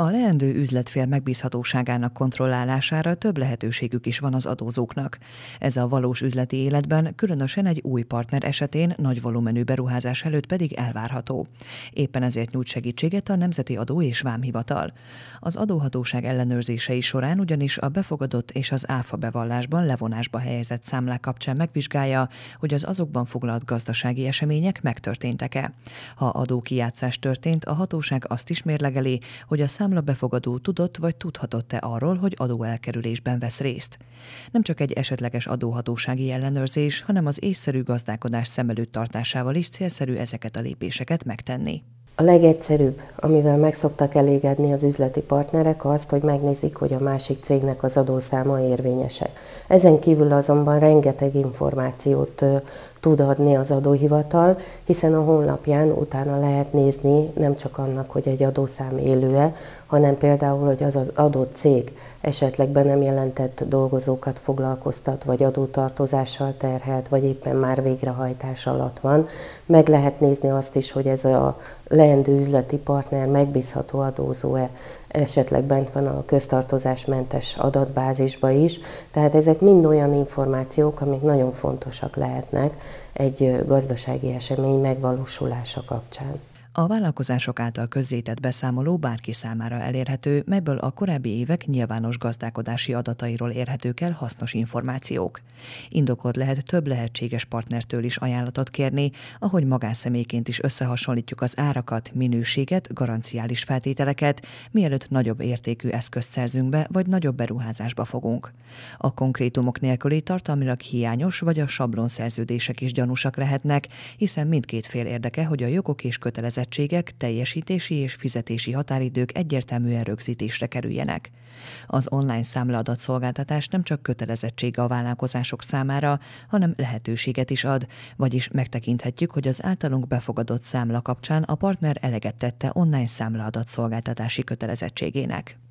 A leendő üzletfél megbízhatóságának kontrollálására több lehetőségük is van az adózóknak. Ez a valós üzleti életben, különösen egy új partner esetén nagy volumenű beruházás előtt pedig elvárható. Éppen ezért nyújt segítséget a Nemzeti Adó és Vámhivatal. Az adóhatóság ellenőrzései során ugyanis a befogadott és az áfa bevallásban levonásba helyezett számlák kapcsán megvizsgálja, hogy az azokban foglalt gazdasági események megtörténtek-e. Ha adókijátszás történt, a hatóság azt is mérlegeli, hogy a szám számlabefogadó tudott vagy tudhatott-e arról, hogy adóelkerülésben vesz részt. Nem csak egy esetleges adóhatósági ellenőrzés, hanem az észszerű gazdálkodás szem előtt tartásával is célszerű ezeket a lépéseket megtenni. A legegyszerűbb, amivel meg szoktak elégedni az üzleti partnerek, az, hogy megnézik, hogy a másik cégnek az adószáma érvényese. Ezen kívül azonban rengeteg információt tud adni az adóhivatal, hiszen a honlapján utána lehet nézni nem csak annak, hogy egy adószám élő-e, hanem például, hogy az az adott cég esetleg be nem jelentett dolgozókat foglalkoztat, vagy adótartozással terhelt, vagy éppen már végrehajtás alatt van. Meg lehet nézni azt is, hogy ez a leendő üzleti partner megbízható adózó-e, esetleg bent van a köztartozásmentes adatbázisba is. Tehát ezek mind olyan információk, amik nagyon fontosak lehetnek egy gazdasági esemény megvalósulása kapcsán. A vállalkozások által közzétett beszámoló bárki számára elérhető, melyből a korábbi évek nyilvános gazdálkodási adatairól érhetők el hasznos információk. Indokod lehet több lehetséges partnertől is ajánlatot kérni, ahogy magánszemélyként is összehasonlítjuk az árakat, minőséget, garanciális feltételeket, mielőtt nagyobb értékű eszközt szerzünk be, vagy nagyobb beruházásba fogunk. A konkrétumok nélküli tartalmilag hiányos vagy a sablonszerződések is gyanúsak lehetnek, hiszen mindkét fél érdeke, hogy a jogok és kötelezettségek kötelezettségek, teljesítési és fizetési határidők egyértelműen rögzítésre kerüljenek. Az online számladatszolgáltatás nem csak kötelezettsége a vállalkozások számára, hanem lehetőséget is ad, vagyis megtekinthetjük, hogy az általunk befogadott számla kapcsán a partner eleget tette online számladatszolgáltatási kötelezettségének.